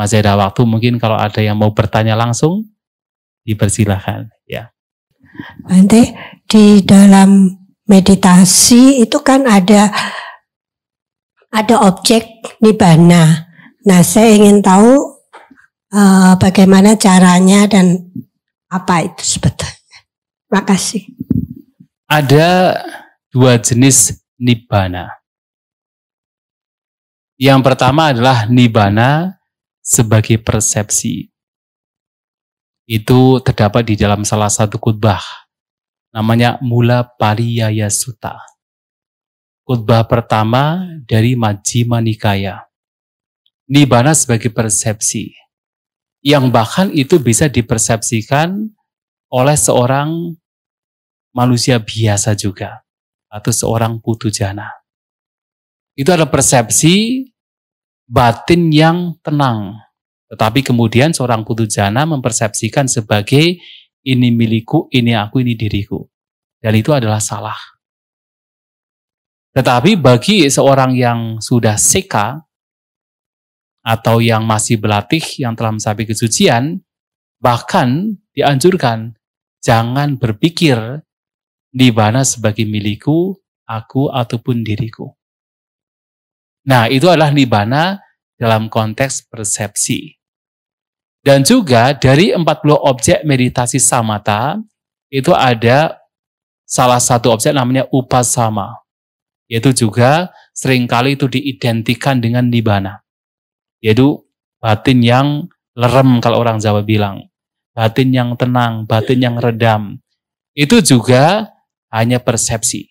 Masih ada waktu mungkin kalau ada yang mau bertanya langsung dipersilahkan ya. Nanti di dalam meditasi itu kan ada ada objek nibana. Nah, saya ingin tahu uh, bagaimana caranya dan apa itu sebetulnya. Makasih. Ada dua jenis nibana. Yang pertama adalah nibana sebagai persepsi. Itu terdapat di dalam salah satu khutbah, namanya Mula Pariyaya Sutta. Khutbah pertama dari Majjhima Nikaya. Nibana sebagai persepsi, yang bahkan itu bisa dipersepsikan oleh seorang manusia biasa juga, atau seorang putu jana. Itu adalah persepsi batin yang tenang. Tetapi kemudian seorang putu jana mempersepsikan sebagai ini milikku, ini aku, ini diriku. Dan itu adalah salah. Tetapi bagi seorang yang sudah seka atau yang masih berlatih, yang telah mencapai kesucian, bahkan dianjurkan jangan berpikir di mana sebagai milikku, aku ataupun diriku. Nah, itu adalah nibana dalam konteks persepsi. Dan juga dari 40 objek meditasi samata, itu ada salah satu objek namanya upasama. Yaitu juga seringkali itu diidentikan dengan nibana. Yaitu batin yang lerem kalau orang Jawa bilang. Batin yang tenang, batin yang redam. Itu juga hanya persepsi.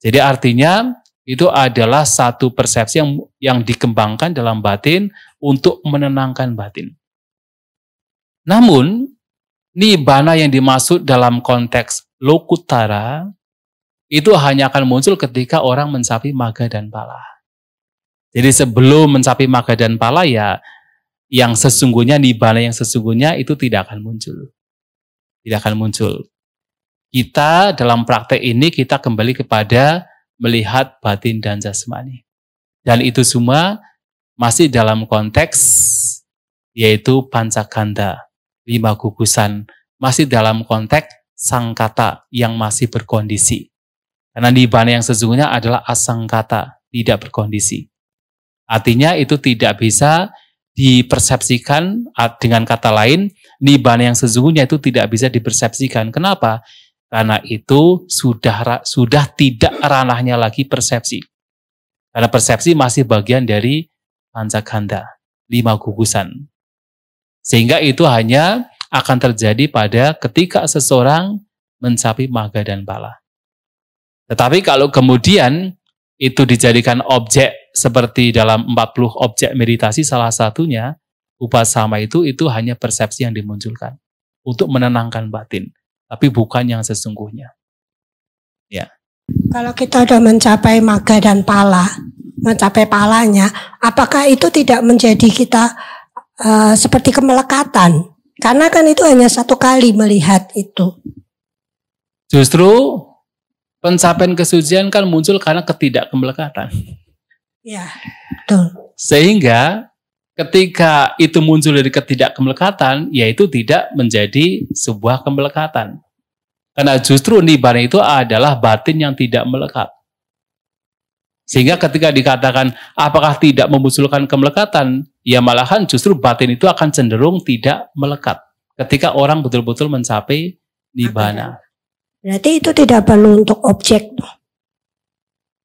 Jadi artinya itu adalah satu persepsi yang yang dikembangkan dalam batin untuk menenangkan batin. Namun, nibana yang dimaksud dalam konteks lokutara itu hanya akan muncul ketika orang mencapai maga dan pala. Jadi sebelum mencapai maga dan pala ya yang sesungguhnya nibana yang sesungguhnya itu tidak akan muncul. Tidak akan muncul. Kita dalam praktek ini kita kembali kepada melihat batin dan jasmani. Dan itu semua masih dalam konteks yaitu pancakanda, lima gugusan, masih dalam konteks sangkata yang masih berkondisi. Karena nibbana yang sesungguhnya adalah asangkata, tidak berkondisi. Artinya itu tidak bisa dipersepsikan dengan kata lain, nibbana yang sesungguhnya itu tidak bisa dipersepsikan. Kenapa? Karena itu sudah sudah tidak ranahnya lagi persepsi. Karena persepsi masih bagian dari pancakanda, lima gugusan. Sehingga itu hanya akan terjadi pada ketika seseorang mencapai maga dan pala. Tetapi kalau kemudian itu dijadikan objek seperti dalam 40 objek meditasi salah satunya, upasama itu itu hanya persepsi yang dimunculkan untuk menenangkan batin tapi bukan yang sesungguhnya. Ya. Kalau kita sudah mencapai maga dan pala, mencapai palanya, apakah itu tidak menjadi kita uh, seperti kemelekatan? Karena kan itu hanya satu kali melihat itu. Justru pencapaian kesucian kan muncul karena ketidakkemelekatan. Ya, betul. Sehingga ketika itu muncul dari ketidakkemelekatan, yaitu tidak menjadi sebuah kemelekatan. Karena justru nibbana itu adalah batin yang tidak melekat. Sehingga ketika dikatakan apakah tidak memusulkan kemelekatan, ya malahan justru batin itu akan cenderung tidak melekat. Ketika orang betul-betul mencapai nibbana. Berarti itu tidak perlu untuk objek.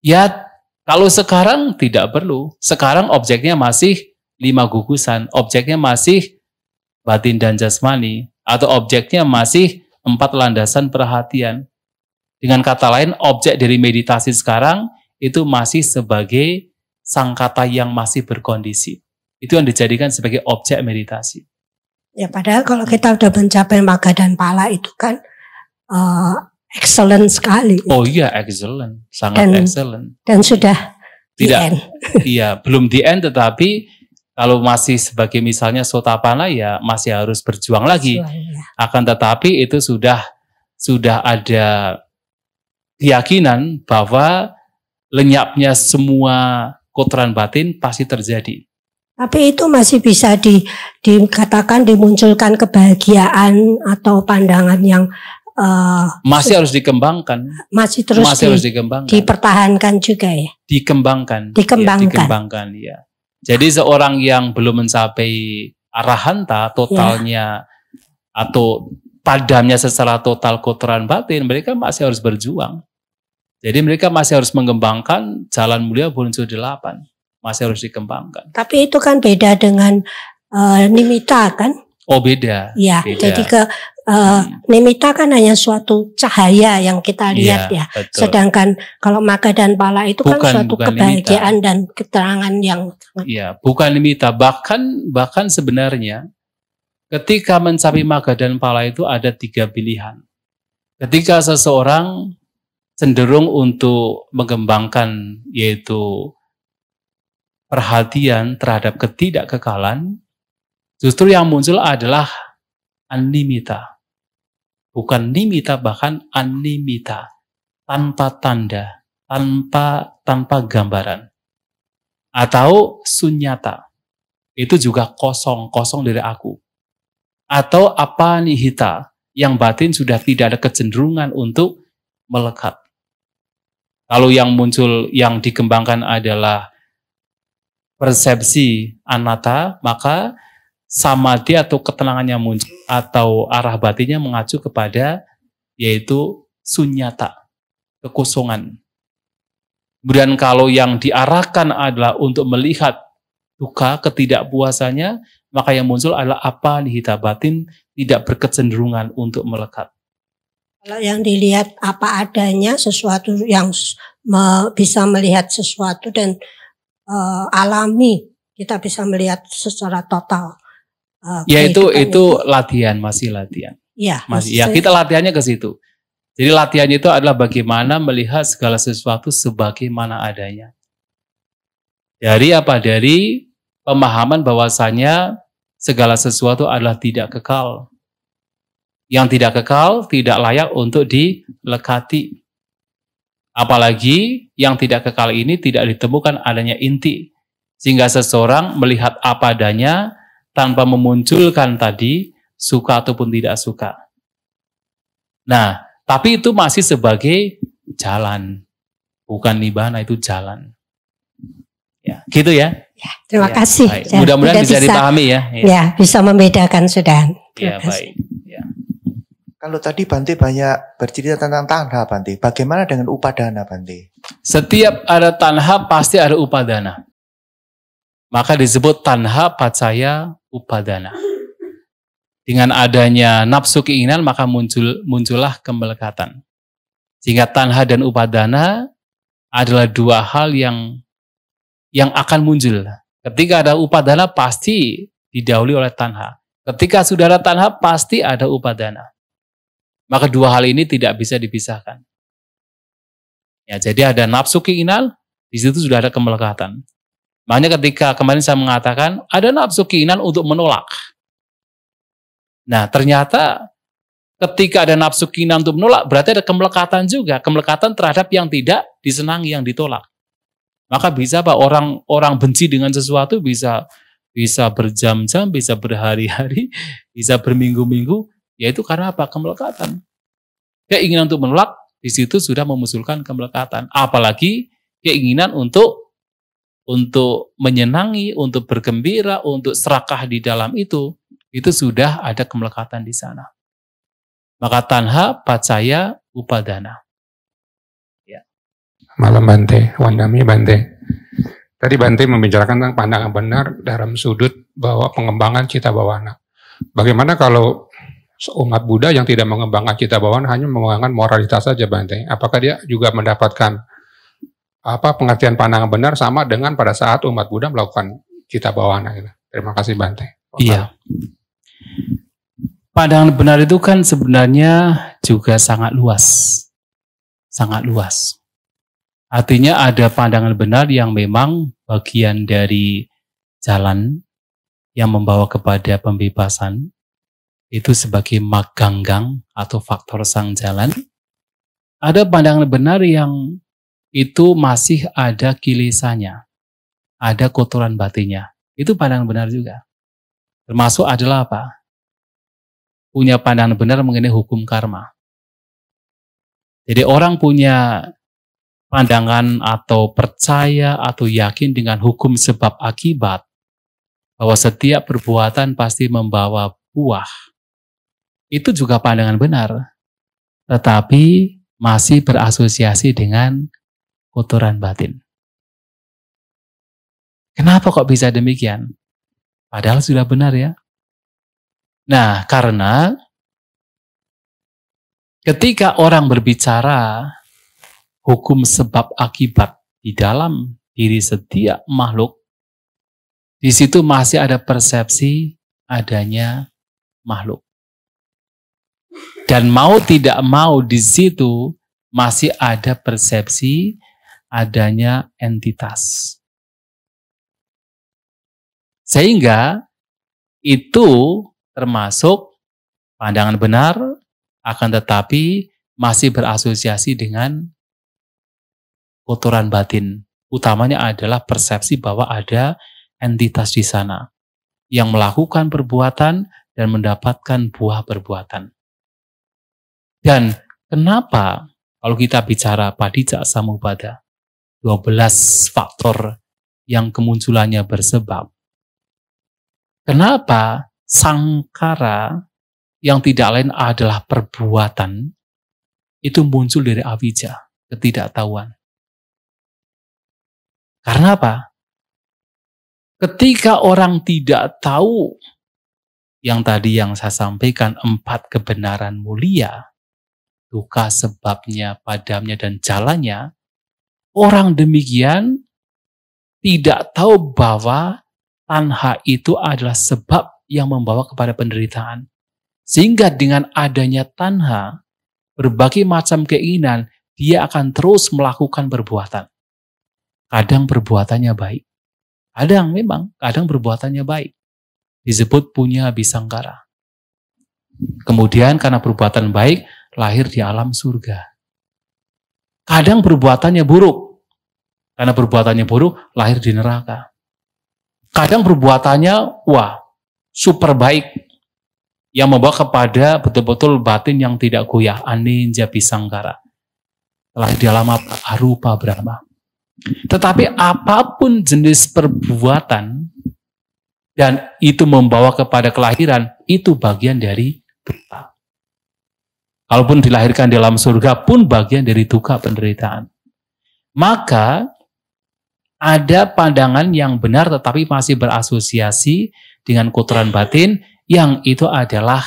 Ya, kalau sekarang tidak perlu. Sekarang objeknya masih lima gugusan, objeknya masih batin dan jasmani, atau objeknya masih empat landasan perhatian. Dengan kata lain, objek dari meditasi sekarang itu masih sebagai sangkata yang masih berkondisi. Itu yang dijadikan sebagai objek meditasi. Ya padahal kalau kita sudah mencapai maga dan pala itu kan uh, excellent sekali. Oh iya excellent, sangat dan, excellent. Dan sudah tidak, iya belum di end tetapi kalau masih sebagai misalnya sotapana ya masih harus berjuang lagi. Berjuang, iya. Akan tetapi itu sudah sudah ada keyakinan bahwa lenyapnya semua kotoran batin pasti terjadi. Tapi itu masih bisa di, dikatakan dimunculkan kebahagiaan atau pandangan yang uh, masih harus dikembangkan. Masih terus masih di, harus dikembangkan. Dipertahankan juga ya. Dikembangkan. Iya, dikembangkan. Ya, dikembangkan ya. Jadi seorang yang belum mencapai arahanta totalnya yeah. atau padamnya secara total kotoran batin, mereka masih harus berjuang. Jadi mereka masih harus mengembangkan jalan mulia suci delapan, masih harus dikembangkan. Tapi itu kan beda dengan uh, nimita kan? Oh beda. Ya, beda. jadi ke Uh, eh, nimita hmm. kan hanya suatu cahaya yang kita iya, lihat ya. ya. Sedangkan kalau maka dan pala itu kan bukan, kan suatu kebahagiaan limita. dan keterangan yang Iya, bukan nimita. Bahkan bahkan sebenarnya ketika mencapai maka dan pala itu ada tiga pilihan. Ketika seseorang cenderung untuk mengembangkan yaitu perhatian terhadap ketidakkekalan, justru yang muncul adalah unlimited bukan nimita bahkan animita tanpa tanda tanpa tanpa gambaran atau sunyata itu juga kosong kosong dari aku atau apa nihita yang batin sudah tidak ada kecenderungan untuk melekat lalu yang muncul yang dikembangkan adalah persepsi anata maka samadhi atau ketenangannya muncul atau arah batinnya mengacu kepada yaitu sunyata, kekosongan. Kemudian kalau yang diarahkan adalah untuk melihat duka, ketidakpuasannya, maka yang muncul adalah apa lihita batin tidak berkecenderungan untuk melekat. Kalau yang dilihat apa adanya, sesuatu yang me bisa melihat sesuatu dan e, alami, kita bisa melihat secara total. Okay, ya itu itu gitu. latihan masih latihan. Iya. Masih ya kita latihannya ke situ. Jadi latihannya itu adalah bagaimana melihat segala sesuatu sebagaimana adanya. Dari apa? Dari pemahaman bahwasanya segala sesuatu adalah tidak kekal. Yang tidak kekal tidak layak untuk dilekati. Apalagi yang tidak kekal ini tidak ditemukan adanya inti. Sehingga seseorang melihat apa adanya, tanpa memunculkan tadi suka ataupun tidak suka. Nah, tapi itu masih sebagai jalan, bukan nibana itu jalan. Ya, gitu ya. ya terima ya, kasih. Ya, Mudah-mudahan bisa, bisa dipahami ya. ya. Ya, bisa membedakan sudah. Ya, terima ya, baik. Ya. Kalau tadi Bante banyak bercerita tentang tanha Bante, bagaimana dengan upadana Bante? Setiap ada tanha pasti ada upadana. Maka disebut tanha pacaya upadana. Dengan adanya nafsu keinginan maka muncul muncullah kemelekatan. Sehingga tanha dan upadana adalah dua hal yang yang akan muncul. Ketika ada upadana pasti didahului oleh tanha. Ketika sudah ada tanha pasti ada upadana. Maka dua hal ini tidak bisa dipisahkan. Ya, jadi ada nafsu keinginan, di situ sudah ada kemelekatan. Makanya ketika kemarin saya mengatakan ada nafsu keinginan untuk menolak. Nah ternyata ketika ada nafsu keinginan untuk menolak berarti ada kemelekatan juga. Kemelekatan terhadap yang tidak disenangi, yang ditolak. Maka bisa pak orang orang benci dengan sesuatu bisa bisa berjam-jam, bisa berhari-hari, bisa berminggu-minggu, yaitu karena apa? Kemelekatan. Keinginan untuk menolak di situ sudah memusulkan kemelekatan. Apalagi keinginan untuk untuk menyenangi, untuk bergembira, untuk serakah di dalam itu, itu sudah ada kemelekatan di sana. Maka tanha pacaya upadana. Ya. Malam Bante, Wandami Bante. Tadi Bante membicarakan tentang pandangan benar dalam sudut bahwa pengembangan cita bawana. Bagaimana kalau umat Buddha yang tidak mengembangkan cita bawana hanya mengembangkan moralitas saja Bante? Apakah dia juga mendapatkan apa pengertian pandangan benar sama dengan pada saat umat Buddha melakukan kita bawana gitu. Terima kasih Bante. Iya. Pandangan benar itu kan sebenarnya juga sangat luas. Sangat luas. Artinya ada pandangan benar yang memang bagian dari jalan yang membawa kepada pembebasan itu sebagai maganggang atau faktor sang jalan. Ada pandangan benar yang itu masih ada kilesanya, ada kotoran batinnya. Itu pandangan benar juga. Termasuk adalah apa? Punya pandangan benar mengenai hukum karma. Jadi orang punya pandangan atau percaya atau yakin dengan hukum sebab akibat bahwa setiap perbuatan pasti membawa buah. Itu juga pandangan benar. Tetapi masih berasosiasi dengan kotoran batin. Kenapa kok bisa demikian? Padahal sudah benar ya. Nah, karena ketika orang berbicara hukum sebab akibat di dalam diri setiap makhluk, di situ masih ada persepsi adanya makhluk. Dan mau tidak mau di situ masih ada persepsi adanya entitas. Sehingga itu termasuk pandangan benar akan tetapi masih berasosiasi dengan kotoran batin. Utamanya adalah persepsi bahwa ada entitas di sana yang melakukan perbuatan dan mendapatkan buah perbuatan. Dan kenapa kalau kita bicara padijak samubada, 12 faktor yang kemunculannya bersebab. Kenapa sangkara yang tidak lain adalah perbuatan itu muncul dari avija, ketidaktahuan. Karena apa? Ketika orang tidak tahu yang tadi yang saya sampaikan empat kebenaran mulia, duka sebabnya, padamnya, dan jalannya, Orang demikian tidak tahu bahwa tanha itu adalah sebab yang membawa kepada penderitaan. Sehingga dengan adanya tanha, berbagai macam keinginan, dia akan terus melakukan perbuatan. Kadang perbuatannya baik, kadang memang, kadang perbuatannya baik. Disebut punya bisangkara. Kemudian karena perbuatan baik, lahir di alam surga. Kadang perbuatannya buruk, karena perbuatannya buruk, lahir di neraka. Kadang perbuatannya, wah, super baik. Yang membawa kepada betul-betul batin yang tidak goyah. Aninja pisangkara. Telah di alam arupa Brahma. Tetapi apapun jenis perbuatan, dan itu membawa kepada kelahiran, itu bagian dari duka. Kalaupun dilahirkan di dalam surga pun bagian dari duka penderitaan. Maka ada pandangan yang benar tetapi masih berasosiasi dengan kotoran batin yang itu adalah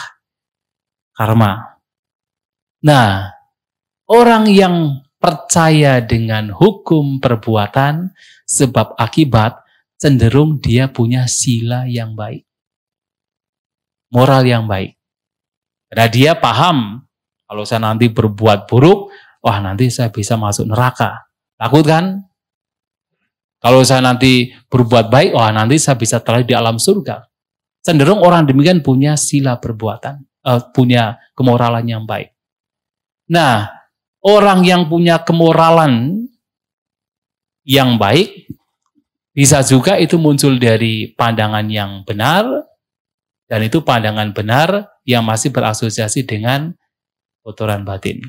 karma. Nah, orang yang percaya dengan hukum perbuatan sebab akibat cenderung dia punya sila yang baik. Moral yang baik. Karena dia paham kalau saya nanti berbuat buruk, wah nanti saya bisa masuk neraka. Takut kan? Kalau saya nanti berbuat baik, wah nanti saya bisa terlalu di alam surga. Cenderung orang demikian punya sila perbuatan, uh, punya kemoralan yang baik. Nah, orang yang punya kemoralan yang baik, bisa juga itu muncul dari pandangan yang benar, dan itu pandangan benar yang masih berasosiasi dengan kotoran batin.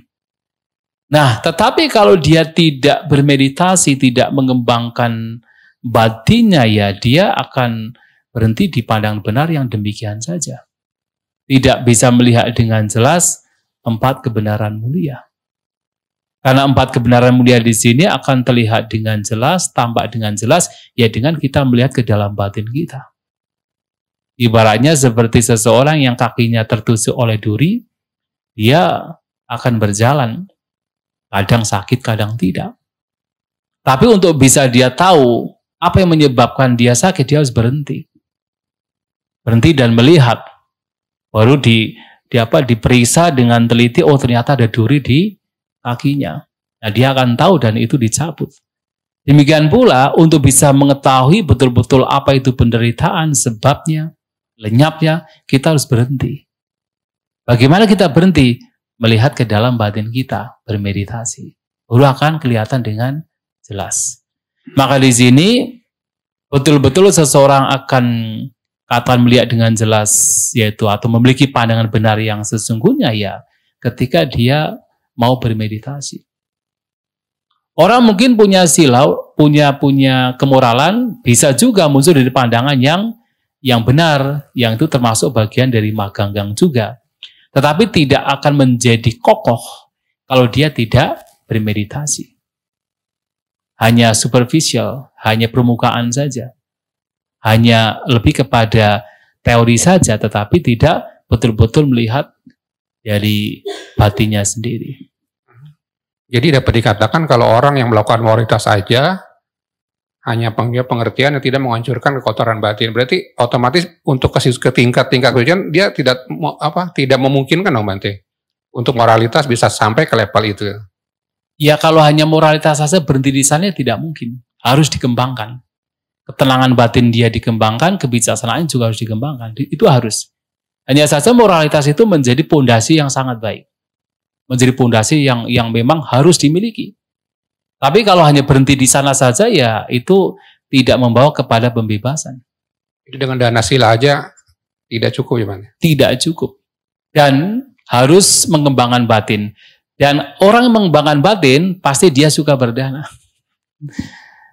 Nah, tetapi kalau dia tidak bermeditasi, tidak mengembangkan batinnya ya, dia akan berhenti di pandang benar yang demikian saja. Tidak bisa melihat dengan jelas empat kebenaran mulia. Karena empat kebenaran mulia di sini akan terlihat dengan jelas, tampak dengan jelas, ya dengan kita melihat ke dalam batin kita. Ibaratnya seperti seseorang yang kakinya tertusuk oleh duri, dia akan berjalan Kadang sakit, kadang tidak. Tapi untuk bisa dia tahu apa yang menyebabkan dia sakit, dia harus berhenti. Berhenti dan melihat. Baru di, di apa diperiksa dengan teliti, oh ternyata ada duri di kakinya. Nah, dia akan tahu dan itu dicabut. Demikian pula untuk bisa mengetahui betul-betul apa itu penderitaan, sebabnya, lenyapnya, kita harus berhenti. Bagaimana kita berhenti? melihat ke dalam batin kita bermeditasi. Baru akan kelihatan dengan jelas. Maka di sini betul-betul seseorang akan kata melihat dengan jelas yaitu atau memiliki pandangan benar yang sesungguhnya ya ketika dia mau bermeditasi. Orang mungkin punya silau, punya punya kemoralan, bisa juga muncul dari pandangan yang yang benar, yang itu termasuk bagian dari maganggang juga. Tetapi tidak akan menjadi kokoh kalau dia tidak bermeditasi. Hanya superficial, hanya permukaan saja. Hanya lebih kepada teori saja, tetapi tidak betul-betul melihat dari batinya sendiri. Jadi dapat dikatakan kalau orang yang melakukan moralitas saja hanya ya, pengertian yang tidak menghancurkan kekotoran batin. Berarti otomatis untuk kasus ke tingkat tingkat kesucian dia tidak apa tidak memungkinkan dong Bante untuk moralitas bisa sampai ke level itu. Ya kalau hanya moralitas saja berhenti di sana ya tidak mungkin. Harus dikembangkan. Ketenangan batin dia dikembangkan, kebijaksanaan juga harus dikembangkan. Itu harus. Hanya saja moralitas itu menjadi pondasi yang sangat baik. Menjadi pondasi yang yang memang harus dimiliki. Tapi kalau hanya berhenti di sana saja ya itu tidak membawa kepada pembebasan. Dengan dana sila aja tidak cukup ya Pak? Tidak cukup. Dan harus mengembangkan batin. Dan orang yang mengembangkan batin pasti dia suka berdana.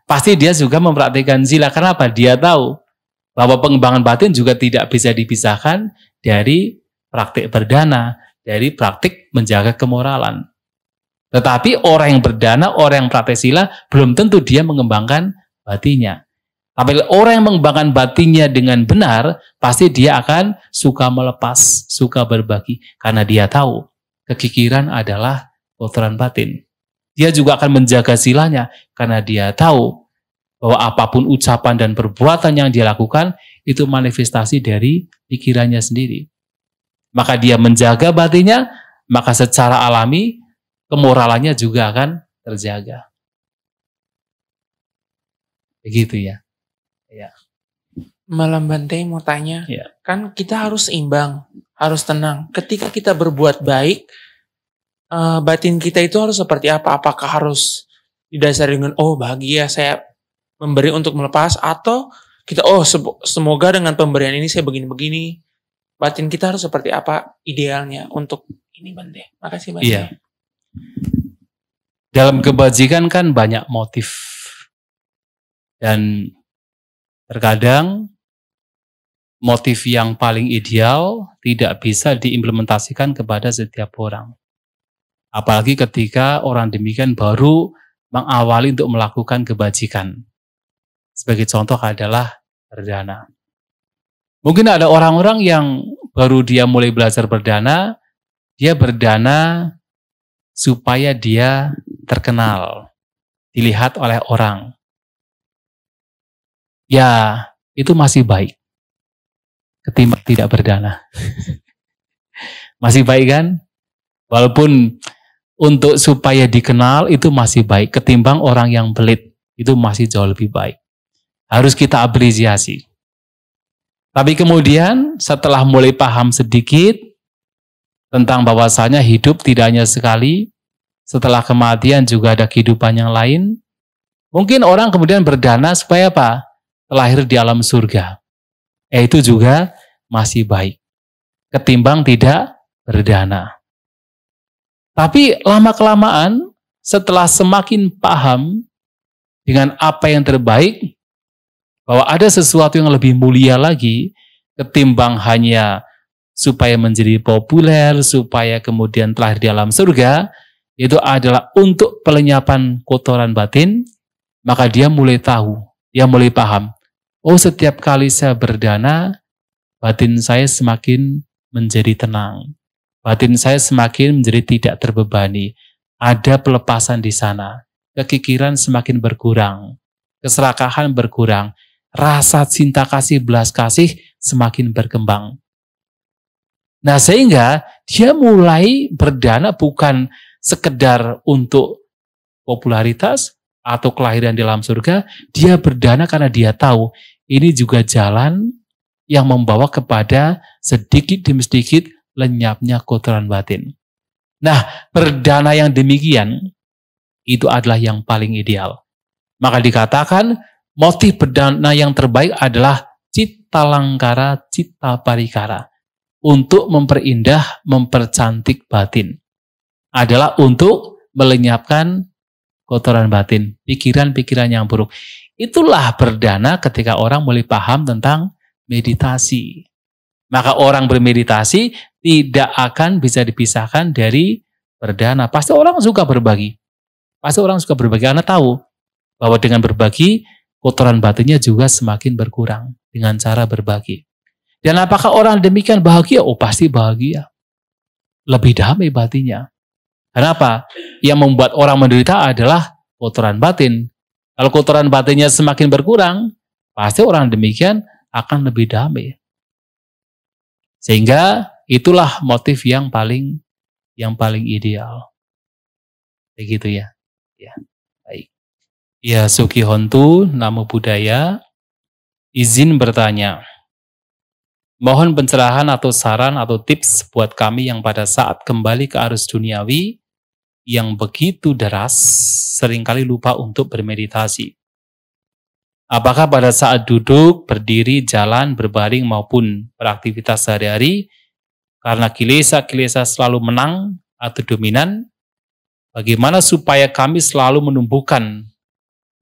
pasti dia juga mempraktikkan sila. Kenapa? Dia tahu bahwa pengembangan batin juga tidak bisa dipisahkan dari praktik berdana, dari praktik menjaga kemoralan. Tetapi orang yang berdana, orang yang praktek sila, belum tentu dia mengembangkan batinya. Tapi orang yang mengembangkan batinya dengan benar, pasti dia akan suka melepas, suka berbagi. Karena dia tahu, kekikiran adalah kotoran batin. Dia juga akan menjaga silanya, karena dia tahu bahwa apapun ucapan dan perbuatan yang dia lakukan, itu manifestasi dari pikirannya sendiri. Maka dia menjaga batinnya, maka secara alami kemoralannya juga akan terjaga. Begitu ya. Ya. Malam Bante mau tanya, ya. kan kita harus imbang, harus tenang. Ketika kita berbuat baik, uh, batin kita itu harus seperti apa? Apakah harus didasari dengan oh bahagia saya memberi untuk melepas atau kita oh semoga dengan pemberian ini saya begini-begini. Batin kita harus seperti apa idealnya untuk ini Bante? Makasih Bante. Iya. Dalam kebajikan kan banyak motif. Dan terkadang motif yang paling ideal tidak bisa diimplementasikan kepada setiap orang. Apalagi ketika orang demikian baru mengawali untuk melakukan kebajikan. Sebagai contoh adalah berdana. Mungkin ada orang-orang yang baru dia mulai belajar berdana, dia berdana supaya dia terkenal, dilihat oleh orang. Ya, itu masih baik. Ketimbang tidak berdana. masih baik kan? Walaupun untuk supaya dikenal itu masih baik. Ketimbang orang yang pelit itu masih jauh lebih baik. Harus kita apresiasi. Tapi kemudian setelah mulai paham sedikit, tentang bahwasanya hidup tidak hanya sekali, setelah kematian juga ada kehidupan yang lain. Mungkin orang kemudian berdana supaya apa? terlahir di alam surga. Eh, itu juga masih baik. Ketimbang tidak berdana. Tapi lama-kelamaan setelah semakin paham dengan apa yang terbaik, bahwa ada sesuatu yang lebih mulia lagi ketimbang hanya supaya menjadi populer, supaya kemudian telah di dalam surga, itu adalah untuk pelenyapan kotoran batin, maka dia mulai tahu, dia mulai paham. Oh, setiap kali saya berdana, batin saya semakin menjadi tenang. Batin saya semakin menjadi tidak terbebani. Ada pelepasan di sana. Kekikiran semakin berkurang. Keserakahan berkurang. Rasa cinta kasih, belas kasih semakin berkembang Nah sehingga dia mulai berdana bukan sekedar untuk popularitas atau kelahiran di dalam surga, dia berdana karena dia tahu ini juga jalan yang membawa kepada sedikit demi sedikit lenyapnya kotoran batin. Nah, perdana yang demikian itu adalah yang paling ideal. Maka dikatakan motif perdana yang terbaik adalah cita langkara, cita parikara untuk memperindah, mempercantik batin. Adalah untuk melenyapkan kotoran batin, pikiran-pikiran yang buruk. Itulah perdana ketika orang mulai paham tentang meditasi. Maka orang bermeditasi tidak akan bisa dipisahkan dari perdana. Pasti orang suka berbagi. Pasti orang suka berbagi Anda tahu bahwa dengan berbagi kotoran batinnya juga semakin berkurang dengan cara berbagi. Dan apakah orang demikian bahagia? Oh pasti bahagia. Lebih damai batinnya. Kenapa? Yang membuat orang menderita adalah kotoran batin. Kalau kotoran batinnya semakin berkurang, pasti orang demikian akan lebih damai. Sehingga itulah motif yang paling yang paling ideal. Begitu ya. Ya. Baik. Ya Suki Hontu, Namo budaya Izin bertanya. Mohon pencerahan atau saran atau tips buat kami yang pada saat kembali ke arus duniawi yang begitu deras seringkali lupa untuk bermeditasi. Apakah pada saat duduk, berdiri, jalan, berbaring maupun beraktivitas sehari-hari karena kilesa-kilesa selalu menang atau dominan, bagaimana supaya kami selalu menumbuhkan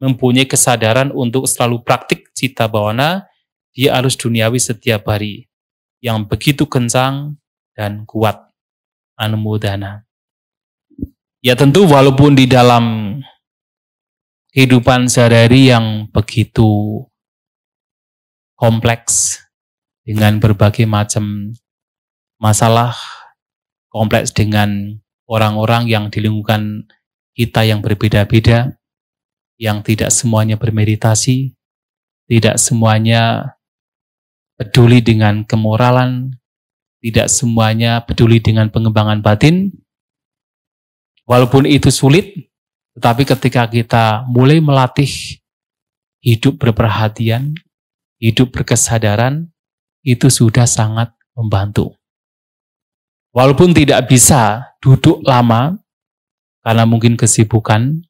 mempunyai kesadaran untuk selalu praktik cita bawana dia arus duniawi setiap hari yang begitu kencang dan kuat. Anumodana. Ya tentu walaupun di dalam kehidupan sehari-hari yang begitu kompleks dengan berbagai macam masalah, kompleks dengan orang-orang yang di kita yang berbeda-beda, yang tidak semuanya bermeditasi, tidak semuanya peduli dengan kemoralan, tidak semuanya peduli dengan pengembangan batin. Walaupun itu sulit, tetapi ketika kita mulai melatih hidup berperhatian, hidup berkesadaran, itu sudah sangat membantu. Walaupun tidak bisa duduk lama, karena mungkin kesibukan,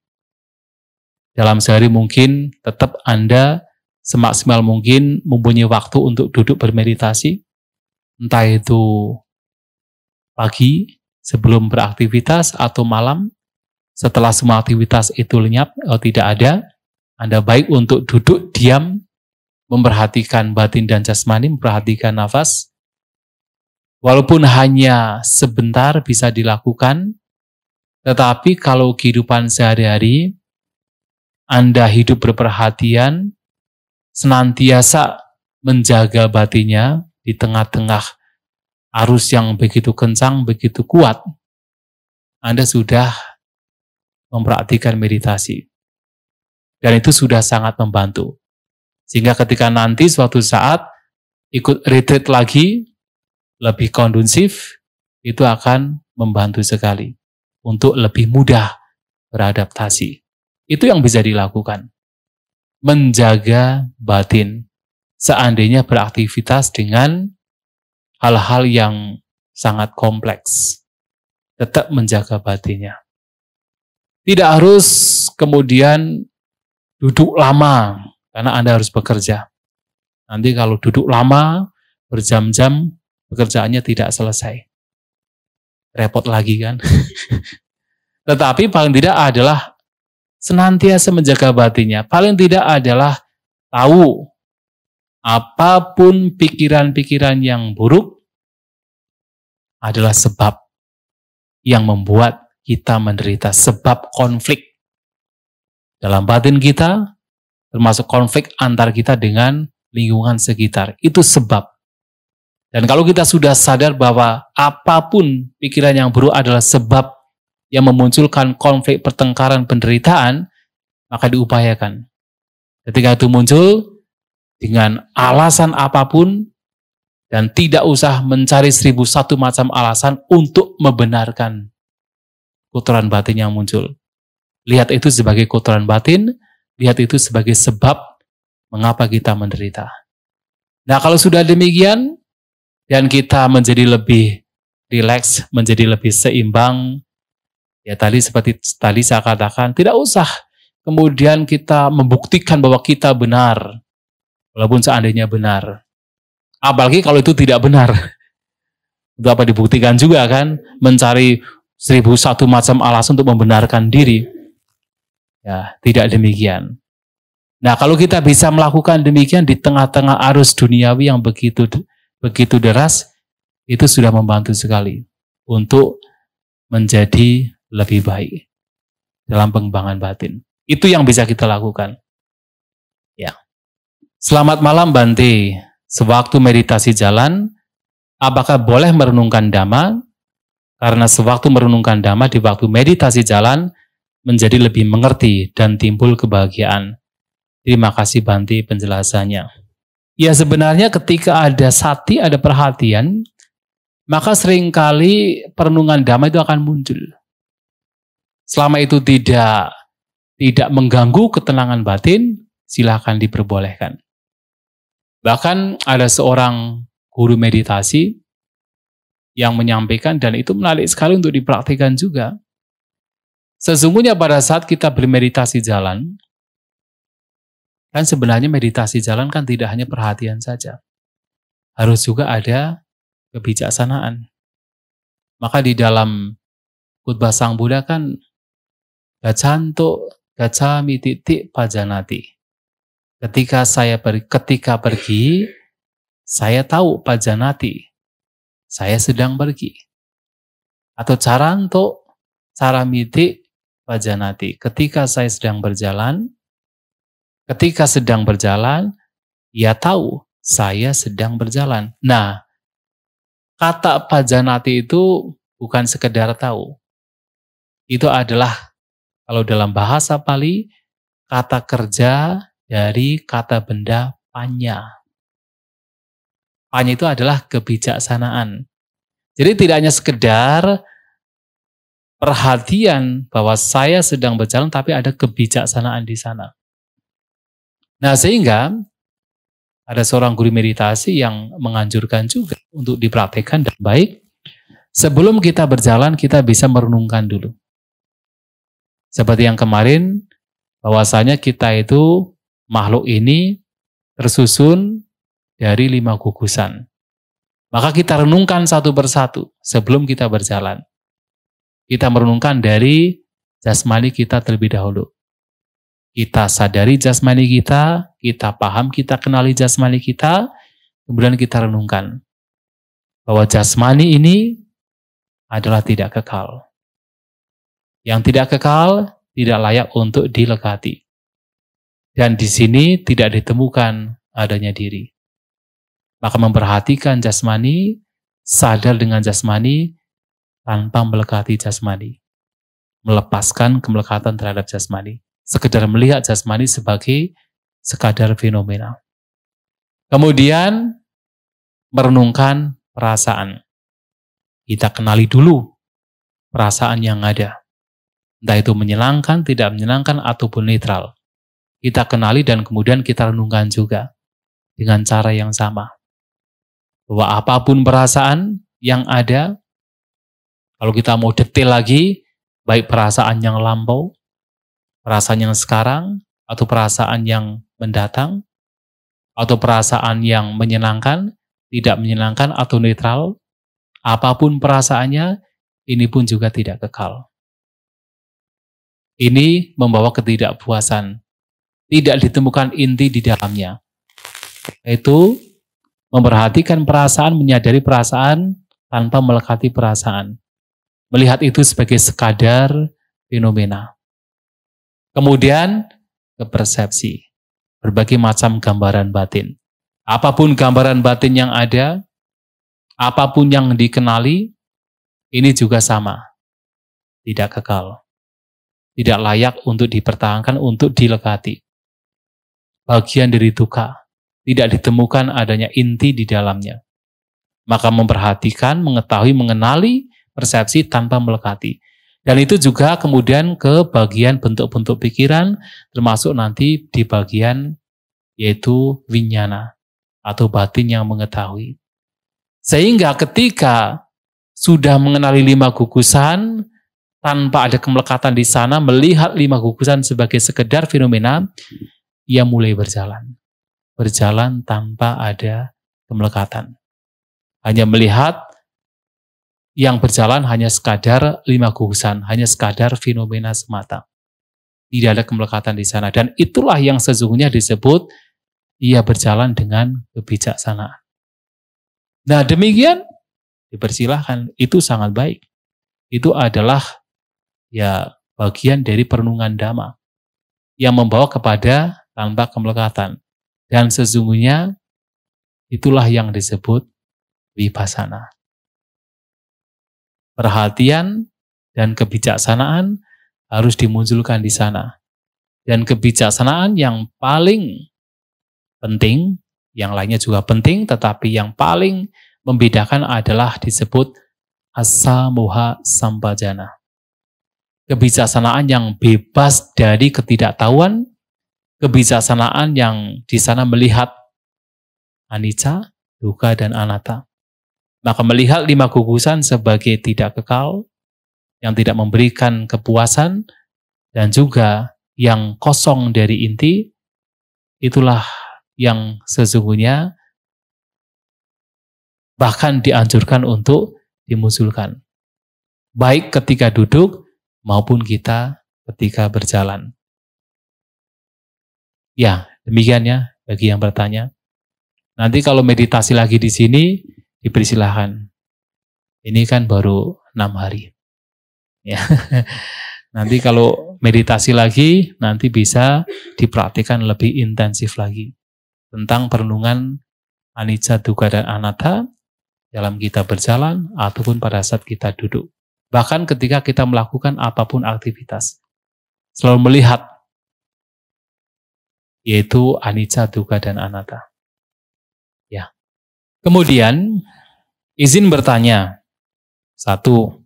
dalam sehari mungkin tetap Anda semaksimal mungkin mempunyai waktu untuk duduk bermeditasi, entah itu pagi sebelum beraktivitas atau malam setelah semua aktivitas itu lenyap atau tidak ada, Anda baik untuk duduk diam, memperhatikan batin dan jasmani, memperhatikan nafas. Walaupun hanya sebentar bisa dilakukan, tetapi kalau kehidupan sehari-hari, Anda hidup berperhatian, senantiasa menjaga batinya di tengah-tengah arus yang begitu kencang, begitu kuat, Anda sudah mempraktikkan meditasi. Dan itu sudah sangat membantu. Sehingga ketika nanti suatu saat ikut retreat lagi, lebih kondusif, itu akan membantu sekali untuk lebih mudah beradaptasi. Itu yang bisa dilakukan menjaga batin seandainya beraktivitas dengan hal-hal yang sangat kompleks. Tetap menjaga batinnya. Tidak harus kemudian duduk lama karena Anda harus bekerja. Nanti kalau duduk lama, berjam-jam, pekerjaannya tidak selesai. Repot lagi kan? Tetapi paling tidak adalah senantiasa menjaga batinnya. Paling tidak adalah tahu apapun pikiran-pikiran yang buruk adalah sebab yang membuat kita menderita, sebab konflik dalam batin kita, termasuk konflik antar kita dengan lingkungan sekitar. Itu sebab. Dan kalau kita sudah sadar bahwa apapun pikiran yang buruk adalah sebab yang memunculkan konflik pertengkaran penderitaan, maka diupayakan. Ketika itu muncul, dengan alasan apapun, dan tidak usah mencari seribu satu macam alasan untuk membenarkan kotoran batin yang muncul. Lihat itu sebagai kotoran batin, lihat itu sebagai sebab mengapa kita menderita. Nah kalau sudah demikian, dan kita menjadi lebih rileks, menjadi lebih seimbang, Ya tadi seperti tadi saya katakan, tidak usah kemudian kita membuktikan bahwa kita benar. Walaupun seandainya benar. Apalagi kalau itu tidak benar. Itu apa dibuktikan juga kan? Mencari seribu satu macam alasan untuk membenarkan diri. Ya, tidak demikian. Nah, kalau kita bisa melakukan demikian di tengah-tengah arus duniawi yang begitu begitu deras, itu sudah membantu sekali untuk menjadi lebih baik dalam pengembangan batin. Itu yang bisa kita lakukan. Ya. Selamat malam Banti. Sewaktu meditasi jalan, apakah boleh merenungkan dhamma? Karena sewaktu merenungkan dhamma di waktu meditasi jalan menjadi lebih mengerti dan timbul kebahagiaan. Terima kasih Banti penjelasannya. Ya sebenarnya ketika ada sati, ada perhatian, maka seringkali perenungan dhamma itu akan muncul. Selama itu tidak tidak mengganggu ketenangan batin, silahkan diperbolehkan. Bahkan ada seorang guru meditasi yang menyampaikan dan itu menarik sekali untuk dipraktikkan juga. Sesungguhnya pada saat kita bermeditasi jalan, kan sebenarnya meditasi jalan kan tidak hanya perhatian saja. Harus juga ada kebijaksanaan. Maka di dalam khutbah Sang Buddha kan Gacanto gacami titik pajanati. Ketika saya per, ketika pergi, saya tahu pajanati. Saya sedang pergi. Atau caranto caramiti pajanati. Ketika saya sedang berjalan, ketika sedang berjalan, ia tahu saya sedang berjalan. Nah, kata pajanati itu bukan sekedar tahu. Itu adalah kalau dalam bahasa Pali, kata kerja dari kata benda panya. Panya itu adalah kebijaksanaan. Jadi tidak hanya sekedar perhatian bahwa saya sedang berjalan, tapi ada kebijaksanaan di sana. Nah sehingga ada seorang guru meditasi yang menganjurkan juga untuk dipraktekkan dan baik. Sebelum kita berjalan, kita bisa merenungkan dulu. Seperti yang kemarin, bahwasanya kita itu makhluk ini tersusun dari lima gugusan. Maka kita renungkan satu persatu sebelum kita berjalan. Kita merenungkan dari jasmani kita terlebih dahulu. Kita sadari jasmani kita, kita paham, kita kenali jasmani kita, kemudian kita renungkan bahwa jasmani ini adalah tidak kekal yang tidak kekal, tidak layak untuk dilekati. Dan di sini tidak ditemukan adanya diri. Maka memperhatikan jasmani, sadar dengan jasmani, tanpa melekati jasmani. Melepaskan kemelekatan terhadap jasmani. Sekedar melihat jasmani sebagai sekadar fenomena. Kemudian, merenungkan perasaan. Kita kenali dulu perasaan yang ada Entah itu menyenangkan, tidak menyenangkan, ataupun netral. Kita kenali dan kemudian kita renungkan juga dengan cara yang sama. Bahwa apapun perasaan yang ada, kalau kita mau detail lagi, baik perasaan yang lampau, perasaan yang sekarang, atau perasaan yang mendatang, atau perasaan yang menyenangkan, tidak menyenangkan, atau netral, apapun perasaannya, ini pun juga tidak kekal. Ini membawa ketidakpuasan. Tidak ditemukan inti di dalamnya. Yaitu memperhatikan perasaan, menyadari perasaan tanpa melekati perasaan. Melihat itu sebagai sekadar fenomena. Kemudian kepersepsi, Berbagai macam gambaran batin. Apapun gambaran batin yang ada, apapun yang dikenali, ini juga sama. Tidak kekal tidak layak untuk dipertahankan, untuk dilekati. Bagian dari duka, tidak ditemukan adanya inti di dalamnya. Maka memperhatikan, mengetahui, mengenali persepsi tanpa melekati. Dan itu juga kemudian ke bagian bentuk-bentuk pikiran, termasuk nanti di bagian yaitu winyana atau batin yang mengetahui. Sehingga ketika sudah mengenali lima gugusan, tanpa ada kemelekatan di sana melihat lima gugusan sebagai sekedar fenomena ia mulai berjalan berjalan tanpa ada kemelekatan hanya melihat yang berjalan hanya sekadar lima gugusan hanya sekadar fenomena semata tidak ada kemelekatan di sana dan itulah yang sesungguhnya disebut ia berjalan dengan kebijaksanaan nah demikian dipersilahkan itu sangat baik itu adalah ya bagian dari perenungan dhamma yang membawa kepada tanpa kemelekatan. Dan sesungguhnya itulah yang disebut vipassana. Perhatian dan kebijaksanaan harus dimunculkan di sana. Dan kebijaksanaan yang paling penting, yang lainnya juga penting, tetapi yang paling membedakan adalah disebut asamuha sampajana kebijaksanaan yang bebas dari ketidaktahuan, kebijaksanaan yang di sana melihat anicca, duka, dan anatta. Maka melihat lima gugusan sebagai tidak kekal, yang tidak memberikan kepuasan, dan juga yang kosong dari inti, itulah yang sesungguhnya bahkan dianjurkan untuk dimusulkan, Baik ketika duduk maupun kita ketika berjalan. Ya, demikian ya bagi yang bertanya. Nanti kalau meditasi lagi di sini, dipersilahkan. Ini kan baru enam hari. Ya. Nanti kalau meditasi lagi, nanti bisa diperhatikan lebih intensif lagi tentang perenungan anicca, dukkha, dan anatta dalam kita berjalan ataupun pada saat kita duduk. Bahkan ketika kita melakukan apapun aktivitas. Selalu melihat. Yaitu anicca, Duka dan anatta. Ya. Kemudian, izin bertanya. Satu,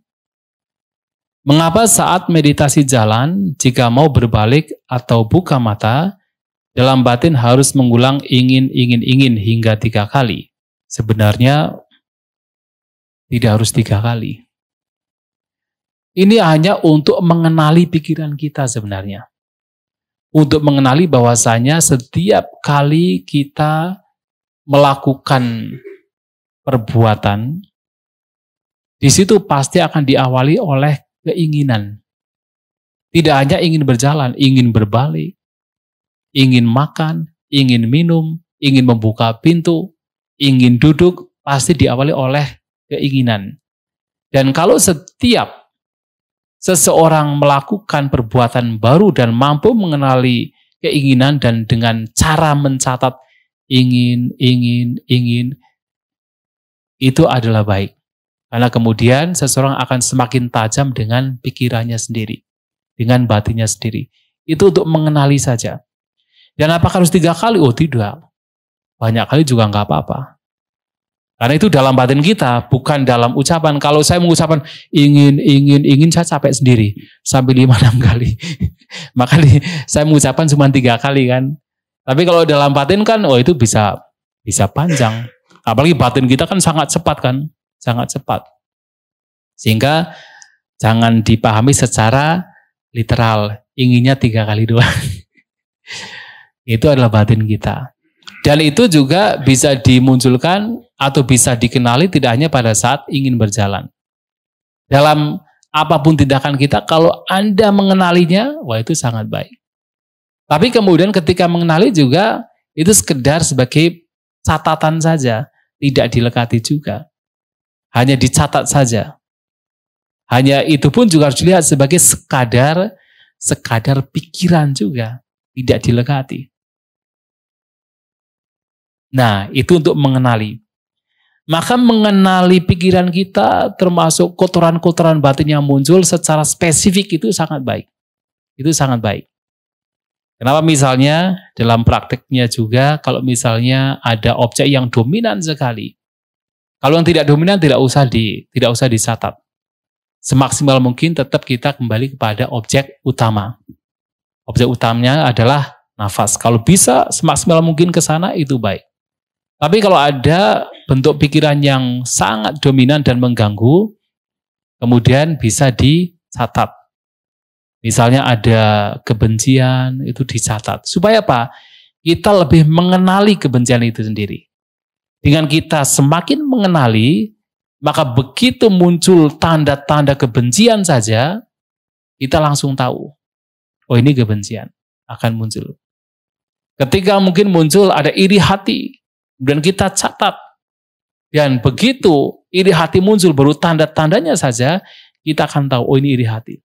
mengapa saat meditasi jalan, jika mau berbalik atau buka mata, dalam batin harus mengulang ingin, ingin, ingin hingga tiga kali. Sebenarnya tidak harus tiga kali. Ini hanya untuk mengenali pikiran kita sebenarnya. Untuk mengenali bahwasanya setiap kali kita melakukan perbuatan, di situ pasti akan diawali oleh keinginan. Tidak hanya ingin berjalan, ingin berbalik, ingin makan, ingin minum, ingin membuka pintu, ingin duduk, pasti diawali oleh keinginan. Dan kalau setiap seseorang melakukan perbuatan baru dan mampu mengenali keinginan dan dengan cara mencatat ingin, ingin, ingin, itu adalah baik. Karena kemudian seseorang akan semakin tajam dengan pikirannya sendiri, dengan batinnya sendiri. Itu untuk mengenali saja. Dan apakah harus tiga kali? Oh tidak. Banyak kali juga nggak apa-apa. Karena itu dalam batin kita, bukan dalam ucapan. Kalau saya mengucapkan ingin, ingin, ingin, saya capek sendiri. Sampai lima, enam kali. Maka saya mengucapkan cuma tiga kali kan. Tapi kalau dalam batin kan, oh itu bisa bisa panjang. Apalagi batin kita kan sangat cepat kan. Sangat cepat. Sehingga jangan dipahami secara literal. Inginnya tiga kali doang. itu adalah batin kita. Dan itu juga bisa dimunculkan atau bisa dikenali tidak hanya pada saat ingin berjalan. Dalam apapun tindakan kita, kalau Anda mengenalinya, wah itu sangat baik. Tapi kemudian ketika mengenali juga, itu sekedar sebagai catatan saja, tidak dilekati juga. Hanya dicatat saja. Hanya itu pun juga harus dilihat sebagai sekadar sekadar pikiran juga, tidak dilekati. Nah, itu untuk mengenali. Maka mengenali pikiran kita termasuk kotoran-kotoran batin yang muncul secara spesifik itu sangat baik. Itu sangat baik. Kenapa misalnya dalam prakteknya juga kalau misalnya ada objek yang dominan sekali. Kalau yang tidak dominan tidak usah di tidak usah dicatat. Semaksimal mungkin tetap kita kembali kepada objek utama. Objek utamanya adalah nafas. Kalau bisa semaksimal mungkin ke sana itu baik. Tapi kalau ada bentuk pikiran yang sangat dominan dan mengganggu, kemudian bisa dicatat. Misalnya ada kebencian, itu dicatat. Supaya apa? Kita lebih mengenali kebencian itu sendiri. Dengan kita semakin mengenali, maka begitu muncul tanda-tanda kebencian saja, kita langsung tahu. Oh ini kebencian akan muncul. Ketika mungkin muncul ada iri hati, dan kita catat. Dan begitu iri hati muncul, baru tanda-tandanya saja kita akan tahu, oh ini iri hati.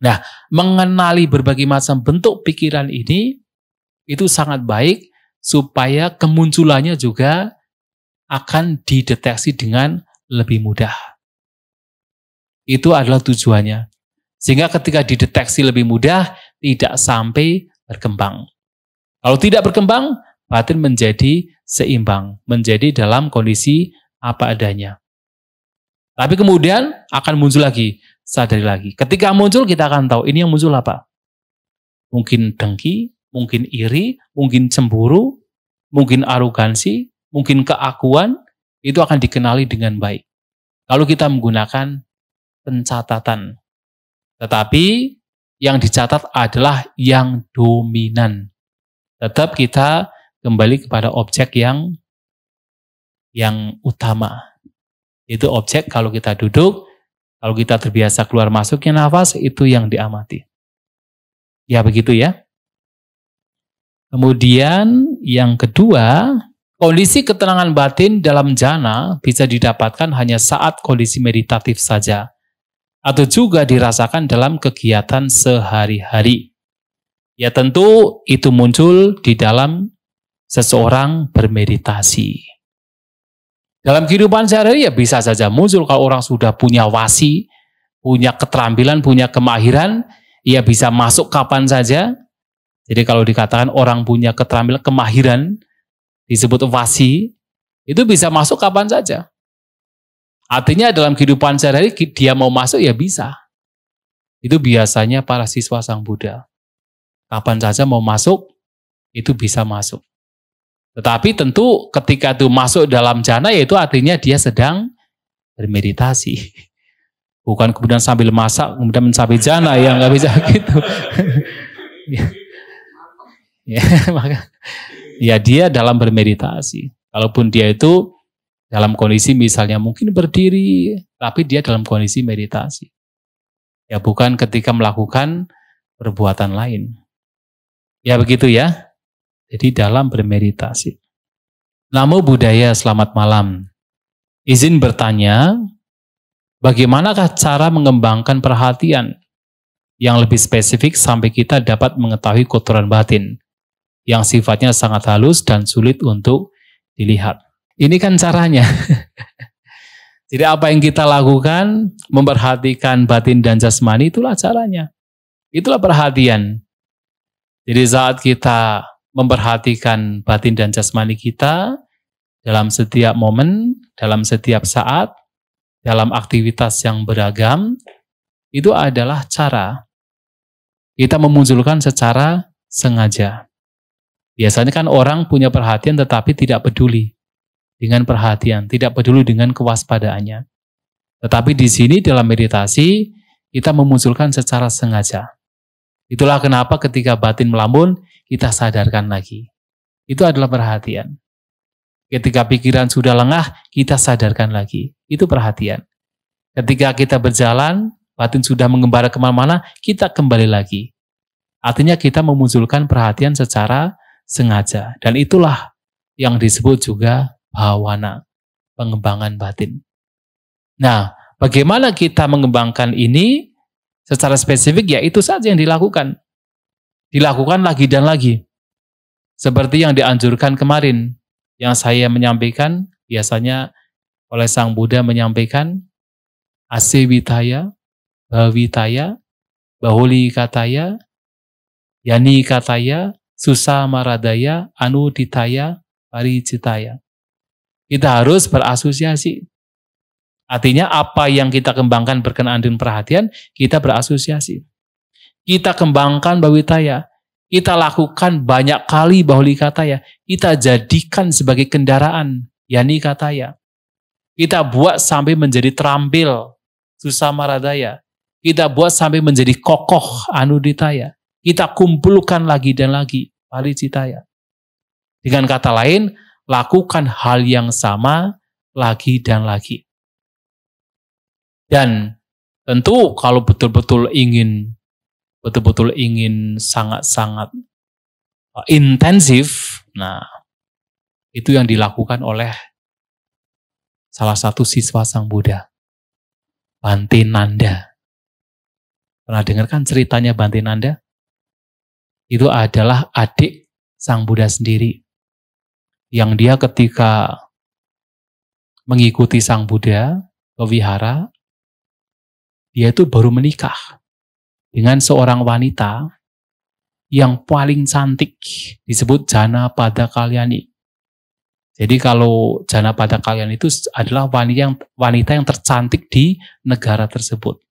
Nah, mengenali berbagai macam bentuk pikiran ini, itu sangat baik supaya kemunculannya juga akan dideteksi dengan lebih mudah. Itu adalah tujuannya. Sehingga ketika dideteksi lebih mudah, tidak sampai berkembang. Kalau tidak berkembang, batin menjadi seimbang, menjadi dalam kondisi apa adanya. Tapi kemudian akan muncul lagi, sadari lagi. Ketika muncul kita akan tahu ini yang muncul apa. Mungkin dengki, mungkin iri, mungkin cemburu, mungkin arogansi, mungkin keakuan, itu akan dikenali dengan baik. Kalau kita menggunakan pencatatan. Tetapi yang dicatat adalah yang dominan. Tetap kita kembali kepada objek yang yang utama. Itu objek kalau kita duduk, kalau kita terbiasa keluar masuknya nafas, itu yang diamati. Ya begitu ya. Kemudian yang kedua, kondisi ketenangan batin dalam jana bisa didapatkan hanya saat kondisi meditatif saja. Atau juga dirasakan dalam kegiatan sehari-hari. Ya tentu itu muncul di dalam seseorang bermeditasi. Dalam kehidupan sehari-hari ya bisa saja muncul kalau orang sudah punya wasi, punya keterampilan, punya kemahiran, ia bisa masuk kapan saja. Jadi kalau dikatakan orang punya keterampilan, kemahiran, disebut wasi, itu bisa masuk kapan saja. Artinya dalam kehidupan sehari-hari dia mau masuk ya bisa. Itu biasanya para siswa Sang Buddha. Kapan saja mau masuk, itu bisa masuk. Tetapi tentu ketika itu masuk dalam jana yaitu artinya dia sedang bermeditasi. Bukan kemudian sambil masak kemudian mencapai jana ya nggak bisa gitu. ya, ya, ya dia dalam bermeditasi. Kalaupun dia itu dalam kondisi misalnya mungkin berdiri, tapi dia dalam kondisi meditasi. Ya bukan ketika melakukan perbuatan lain. Ya begitu ya. Jadi dalam bermeditasi. Namo budaya selamat malam. Izin bertanya, bagaimanakah cara mengembangkan perhatian yang lebih spesifik sampai kita dapat mengetahui kotoran batin yang sifatnya sangat halus dan sulit untuk dilihat. Ini kan caranya. Jadi apa yang kita lakukan, memperhatikan batin dan jasmani, itulah caranya. Itulah perhatian. Jadi saat kita memperhatikan batin dan jasmani kita dalam setiap momen, dalam setiap saat, dalam aktivitas yang beragam, itu adalah cara kita memunculkan secara sengaja. Biasanya kan orang punya perhatian tetapi tidak peduli dengan perhatian, tidak peduli dengan kewaspadaannya. Tetapi di sini dalam meditasi kita memunculkan secara sengaja. Itulah kenapa ketika batin melambun kita sadarkan lagi. Itu adalah perhatian. Ketika pikiran sudah lengah, kita sadarkan lagi. Itu perhatian. Ketika kita berjalan, batin sudah mengembara kemana-mana, kita kembali lagi. Artinya kita memunculkan perhatian secara sengaja. Dan itulah yang disebut juga bawana, pengembangan batin. Nah, bagaimana kita mengembangkan ini secara spesifik, ya itu saja yang dilakukan dilakukan lagi dan lagi. Seperti yang dianjurkan kemarin, yang saya menyampaikan, biasanya oleh Sang Buddha menyampaikan, asewitaya, bawitaya bahuli kataya, yani kataya, susa maradaya, anuditaya, paricitaya. Kita harus berasosiasi. Artinya apa yang kita kembangkan berkenaan dengan perhatian, kita berasosiasi. Kita kembangkan bawitaya. Kita lakukan banyak kali bahuli kataya. Kita jadikan sebagai kendaraan, yani kataya. Kita buat sampai menjadi terampil, susah maradaya. Kita buat sampai menjadi kokoh, anuditaya. Kita kumpulkan lagi dan lagi, palicitaya. Dengan kata lain, lakukan hal yang sama lagi dan lagi. Dan tentu kalau betul-betul ingin betul-betul ingin sangat-sangat uh, intensif, nah itu yang dilakukan oleh salah satu siswa Sang Buddha, Bante Nanda. Pernah dengarkan ceritanya Bante Nanda? Itu adalah adik Sang Buddha sendiri. Yang dia ketika mengikuti Sang Buddha ke wihara, dia itu baru menikah dengan seorang wanita yang paling cantik disebut jana pada kalyani. Jadi kalau jana pada kalian itu adalah wanita yang wanita yang tercantik di negara tersebut.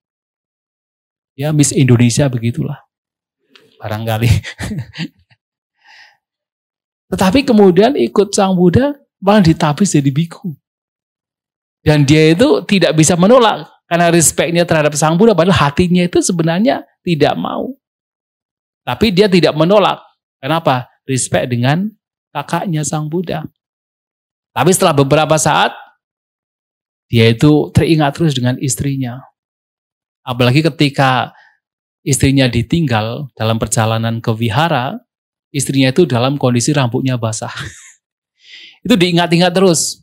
Ya Miss Indonesia begitulah. Barangkali. Tetapi kemudian ikut Sang Buddha malah ditapis jadi biku. Dan dia itu tidak bisa menolak karena respeknya terhadap Sang Buddha padahal hatinya itu sebenarnya tidak mau. Tapi dia tidak menolak. Kenapa? Respect dengan kakaknya sang Buddha. Tapi setelah beberapa saat, dia itu teringat terus dengan istrinya. Apalagi ketika istrinya ditinggal dalam perjalanan ke wihara, istrinya itu dalam kondisi rambutnya basah. itu diingat-ingat terus.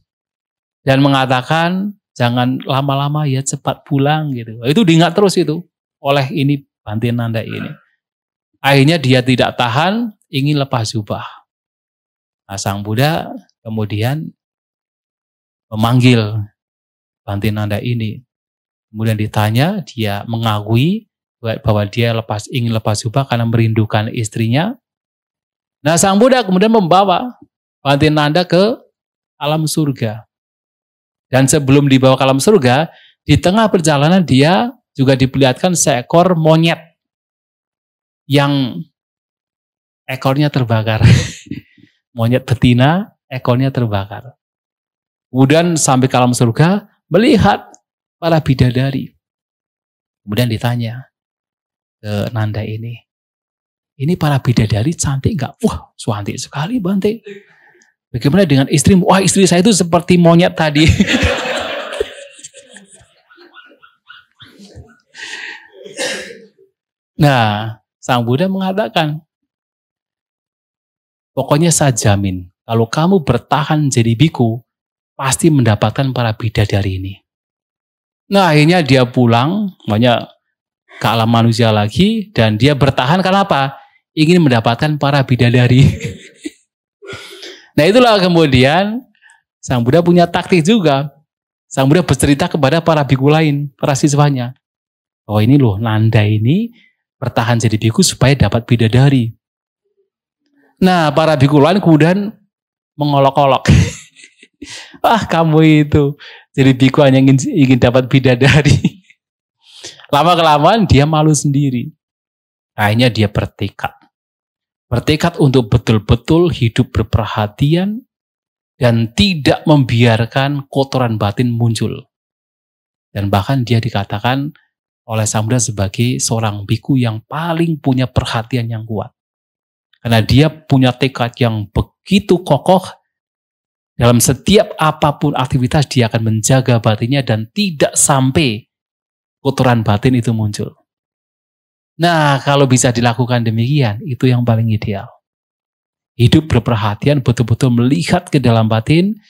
Dan mengatakan, jangan lama-lama ya cepat pulang gitu. Itu diingat terus itu oleh ini Banting nanda ini. Akhirnya dia tidak tahan, ingin lepas jubah. Nah, sang Buddha kemudian memanggil Banti nanda ini. Kemudian ditanya, dia mengakui bahwa dia lepas ingin lepas jubah karena merindukan istrinya. Nah, sang Buddha kemudian membawa Banti nanda ke alam surga. Dan sebelum dibawa ke alam surga, di tengah perjalanan dia juga diperlihatkan seekor monyet yang ekornya terbakar. monyet betina, ekornya terbakar. Kemudian sampai ke alam surga, melihat para bidadari. Kemudian ditanya ke Nanda ini, ini para bidadari cantik nggak? Wah, cantik sekali Bante. Bagaimana dengan istrimu? Wah, istri saya itu seperti monyet tadi. Nah, Sang Buddha mengatakan, pokoknya saya jamin, kalau kamu bertahan jadi biku, pasti mendapatkan para bidah dari ini. Nah, akhirnya dia pulang, banyak ke alam manusia lagi, dan dia bertahan karena apa? Ingin mendapatkan para bidadari. nah, itulah kemudian Sang Buddha punya taktik juga. Sang Buddha bercerita kepada para biku lain, para siswanya. Oh ini loh, Nanda ini bertahan jadi biku supaya dapat bidadari. Nah, para biku lain kemudian mengolok-olok. ah, kamu itu jadi biku hanya ingin, ingin dapat bidadari. Lama-kelamaan dia malu sendiri. Akhirnya dia bertekad. Bertekad untuk betul-betul hidup berperhatian dan tidak membiarkan kotoran batin muncul. Dan bahkan dia dikatakan oleh Samudra sebagai seorang biku yang paling punya perhatian yang kuat. Karena dia punya tekad yang begitu kokoh dalam setiap apapun aktivitas dia akan menjaga batinnya dan tidak sampai kotoran batin itu muncul. Nah, kalau bisa dilakukan demikian, itu yang paling ideal. Hidup berperhatian betul-betul melihat ke dalam batin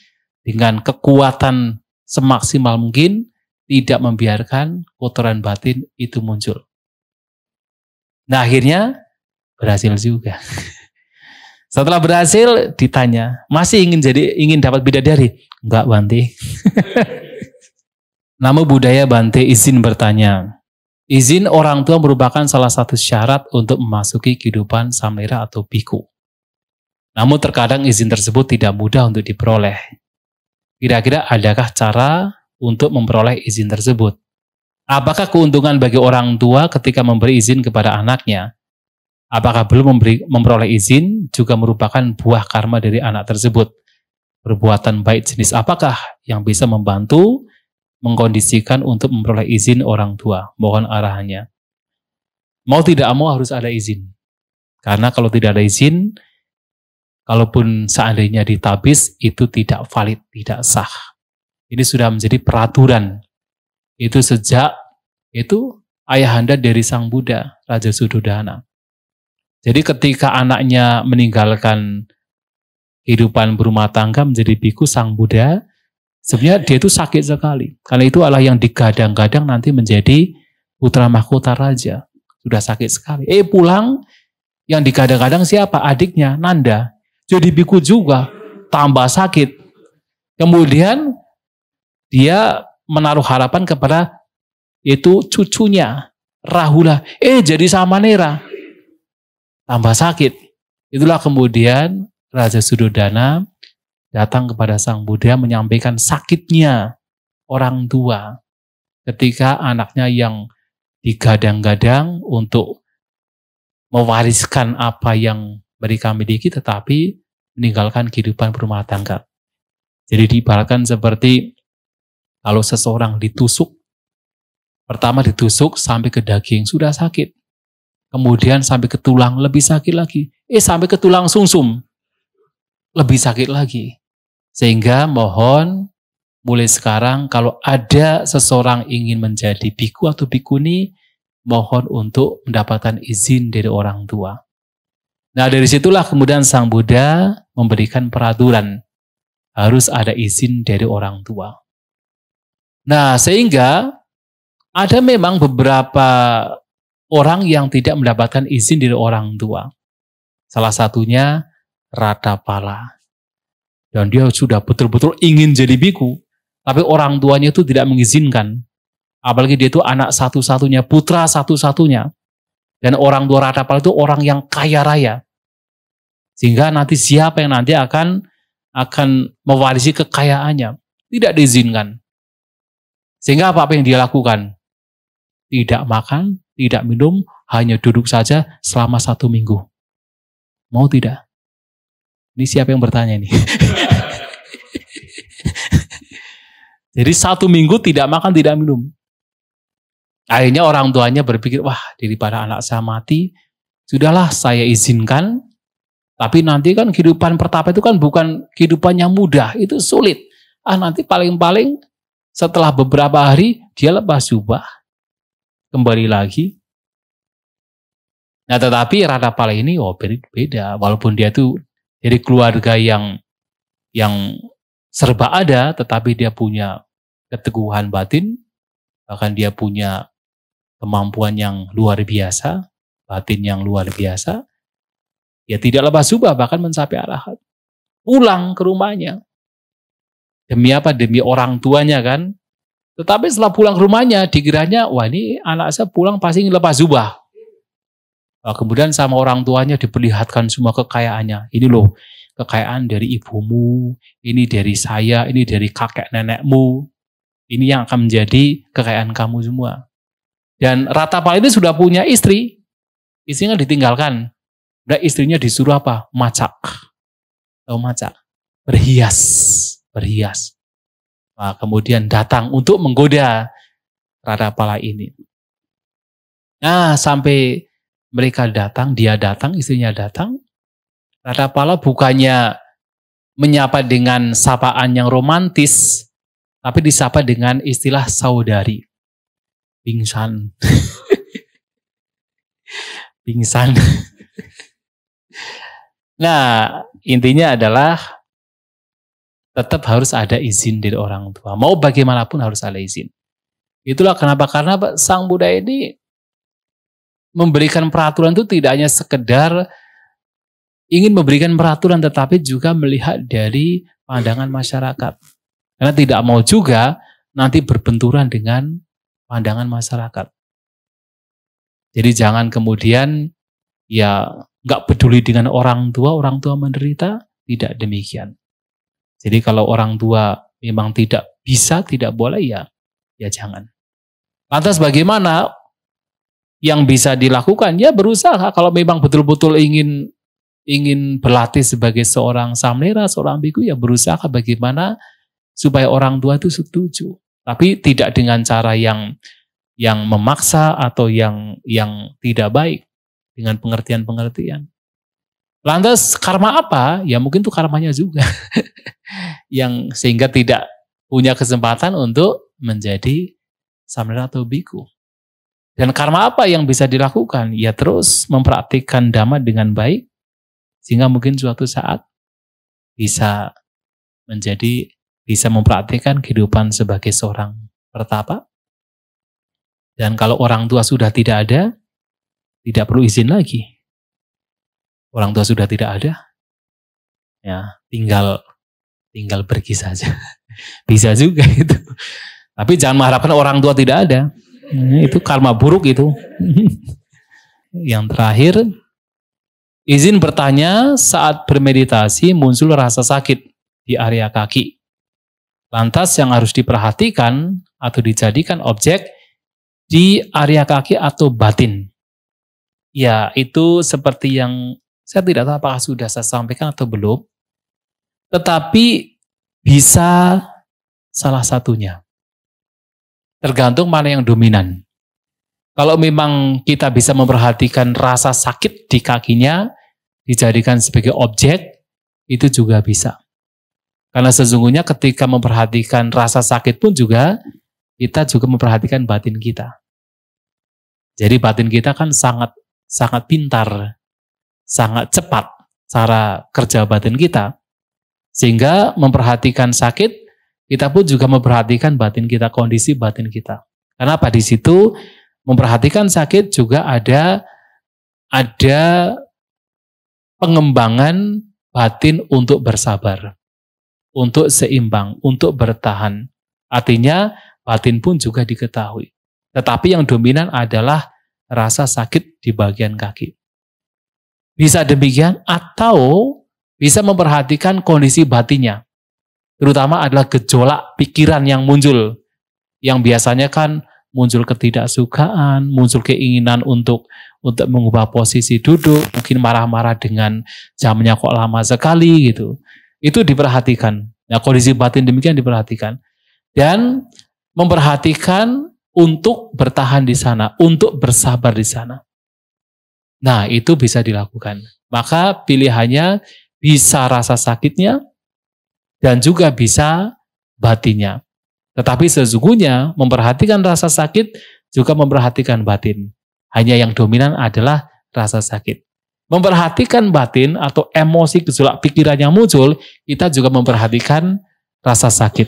dengan kekuatan semaksimal mungkin tidak membiarkan kotoran batin itu muncul. Nah akhirnya berhasil juga. Setelah berhasil ditanya, masih ingin jadi ingin dapat bidadari? Enggak Bante. Nama budaya Bante izin bertanya. Izin orang tua merupakan salah satu syarat untuk memasuki kehidupan samira atau biku. Namun terkadang izin tersebut tidak mudah untuk diperoleh. Kira-kira adakah cara untuk memperoleh izin tersebut. Apakah keuntungan bagi orang tua ketika memberi izin kepada anaknya? Apakah belum memberi, memperoleh izin juga merupakan buah karma dari anak tersebut? Perbuatan baik jenis apakah yang bisa membantu mengkondisikan untuk memperoleh izin orang tua? Mohon arahannya. Mau tidak mau harus ada izin. Karena kalau tidak ada izin, kalaupun seandainya ditabis, itu tidak valid, tidak sah. Ini sudah menjadi peraturan. Itu sejak itu ayahanda dari sang Buddha, Raja Sudodana. Jadi ketika anaknya meninggalkan kehidupan berumah tangga menjadi biku sang Buddha, sebenarnya dia itu sakit sekali. Karena itu Allah yang digadang-gadang nanti menjadi putra mahkota raja. Sudah sakit sekali. Eh pulang, yang digadang-gadang siapa? Adiknya, Nanda. Jadi biku juga, tambah sakit. Kemudian dia menaruh harapan kepada yaitu cucunya Rahula. Eh jadi sama Nera Tambah sakit. Itulah kemudian Raja Sudodana datang kepada Sang Buddha menyampaikan sakitnya orang tua ketika anaknya yang digadang-gadang untuk mewariskan apa yang mereka miliki tetapi meninggalkan kehidupan berumah tangga. Jadi diibaratkan seperti kalau seseorang ditusuk, pertama ditusuk sampai ke daging, sudah sakit. Kemudian sampai ke tulang, lebih sakit lagi. Eh, sampai ke tulang sumsum, lebih sakit lagi. Sehingga mohon mulai sekarang kalau ada seseorang ingin menjadi biku atau bikuni, mohon untuk mendapatkan izin dari orang tua. Nah dari situlah kemudian Sang Buddha memberikan peraturan. Harus ada izin dari orang tua. Nah, sehingga ada memang beberapa orang yang tidak mendapatkan izin dari orang tua. Salah satunya Rata Pala. Dan dia sudah betul-betul ingin jadi biku, tapi orang tuanya itu tidak mengizinkan. Apalagi dia itu anak satu-satunya, putra satu-satunya. Dan orang tua Rata Pala itu orang yang kaya raya. Sehingga nanti siapa yang nanti akan akan mewarisi kekayaannya. Tidak diizinkan. Sehingga apa, apa yang dia lakukan? Tidak makan, tidak minum, hanya duduk saja selama satu minggu. Mau tidak? Ini siapa yang bertanya nih? Jadi satu minggu tidak makan, tidak minum. Akhirnya orang tuanya berpikir, wah daripada anak saya mati, sudahlah saya izinkan. Tapi nanti kan kehidupan pertapa itu kan bukan kehidupan yang mudah, itu sulit. Ah nanti paling-paling setelah beberapa hari, dia lepas jubah, kembali lagi. Nah tetapi Pala ini oh beda, walaupun dia tuh jadi keluarga yang yang serba ada, tetapi dia punya keteguhan batin, bahkan dia punya kemampuan yang luar biasa, batin yang luar biasa. Ya tidak lepas subah, bahkan mencapai arahat. Pulang ke rumahnya. Demi apa? Demi orang tuanya kan. Tetapi setelah pulang ke rumahnya, dikiranya, wah ini anak saya pulang pasti lepas zubah. Nah, kemudian sama orang tuanya diperlihatkan semua kekayaannya. Ini loh, kekayaan dari ibumu, ini dari saya, ini dari kakek nenekmu. Ini yang akan menjadi kekayaan kamu semua. Dan rata Ratapal itu sudah punya istri. Istrinya ditinggalkan. Dan istrinya disuruh apa? Macak. tau macak? Berhias berhias. Nah, kemudian datang untuk menggoda rada pala ini. Nah, sampai mereka datang, dia datang, istrinya datang. rada pala bukannya menyapa dengan sapaan yang romantis, tapi disapa dengan istilah saudari. Pingsan. Pingsan. nah, intinya adalah tetap harus ada izin dari orang tua. Mau bagaimanapun harus ada izin. Itulah kenapa karena sang Buddha ini memberikan peraturan itu tidak hanya sekedar ingin memberikan peraturan tetapi juga melihat dari pandangan masyarakat. Karena tidak mau juga nanti berbenturan dengan pandangan masyarakat. Jadi jangan kemudian ya nggak peduli dengan orang tua, orang tua menderita, tidak demikian. Jadi kalau orang tua memang tidak bisa, tidak boleh ya, ya jangan. Lantas bagaimana yang bisa dilakukan? Ya berusaha kalau memang betul-betul ingin ingin berlatih sebagai seorang samlera, seorang biku ya berusaha bagaimana supaya orang tua itu setuju. Tapi tidak dengan cara yang yang memaksa atau yang yang tidak baik dengan pengertian-pengertian. Lantas karma apa? Ya mungkin itu karmanya juga. yang sehingga tidak punya kesempatan untuk menjadi samudera atau biku. Dan karma apa yang bisa dilakukan? Ya terus mempraktikkan dhamma dengan baik sehingga mungkin suatu saat bisa menjadi bisa mempraktikkan kehidupan sebagai seorang pertapa. Dan kalau orang tua sudah tidak ada, tidak perlu izin lagi orang tua sudah tidak ada, ya tinggal tinggal pergi saja. Bisa juga itu. Tapi jangan mengharapkan orang tua tidak ada. Ya, itu karma buruk itu. Yang terakhir, izin bertanya saat bermeditasi muncul rasa sakit di area kaki. Lantas yang harus diperhatikan atau dijadikan objek di area kaki atau batin. Ya, itu seperti yang saya tidak tahu apakah sudah saya sampaikan atau belum. Tetapi bisa salah satunya. Tergantung mana yang dominan. Kalau memang kita bisa memperhatikan rasa sakit di kakinya, dijadikan sebagai objek, itu juga bisa. Karena sesungguhnya ketika memperhatikan rasa sakit pun juga, kita juga memperhatikan batin kita. Jadi batin kita kan sangat sangat pintar sangat cepat cara kerja batin kita. Sehingga memperhatikan sakit, kita pun juga memperhatikan batin kita, kondisi batin kita. Karena apa di situ memperhatikan sakit juga ada ada pengembangan batin untuk bersabar, untuk seimbang, untuk bertahan. Artinya batin pun juga diketahui. Tetapi yang dominan adalah rasa sakit di bagian kaki. Bisa demikian atau bisa memperhatikan kondisi batinnya. Terutama adalah gejolak pikiran yang muncul. Yang biasanya kan muncul ketidaksukaan, muncul keinginan untuk untuk mengubah posisi duduk, mungkin marah-marah dengan jamnya kok lama sekali gitu. Itu diperhatikan. Nah, kondisi batin demikian diperhatikan. Dan memperhatikan untuk bertahan di sana, untuk bersabar di sana. Nah, itu bisa dilakukan. Maka pilihannya bisa rasa sakitnya dan juga bisa batinnya. Tetapi sesungguhnya memperhatikan rasa sakit juga memperhatikan batin. Hanya yang dominan adalah rasa sakit. Memperhatikan batin atau emosi gejolak pikiran yang muncul, kita juga memperhatikan rasa sakit.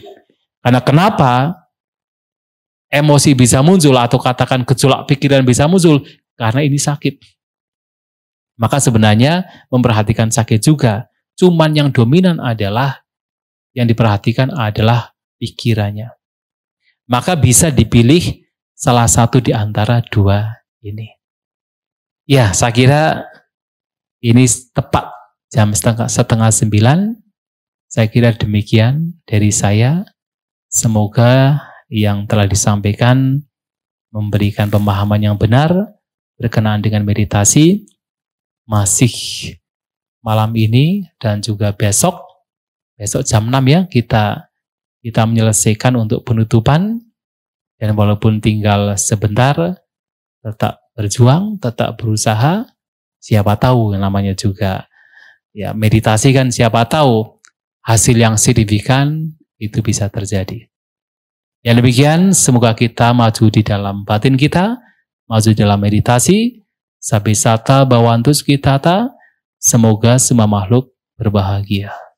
Karena kenapa emosi bisa muncul atau katakan gejolak pikiran bisa muncul? Karena ini sakit. Maka sebenarnya memperhatikan sakit juga. Cuman yang dominan adalah, yang diperhatikan adalah pikirannya. Maka bisa dipilih salah satu di antara dua ini. Ya, saya kira ini tepat jam setengah, setengah sembilan. Saya kira demikian dari saya. Semoga yang telah disampaikan memberikan pemahaman yang benar berkenaan dengan meditasi masih malam ini dan juga besok besok jam 6 ya kita kita menyelesaikan untuk penutupan dan walaupun tinggal sebentar tetap berjuang, tetap berusaha, siapa tahu namanya juga ya meditasi kan siapa tahu hasil yang signifikan itu bisa terjadi. Ya demikian, semoga kita maju di dalam batin kita, maju dalam meditasi, Sabisata bawantus ta, semoga semua makhluk berbahagia.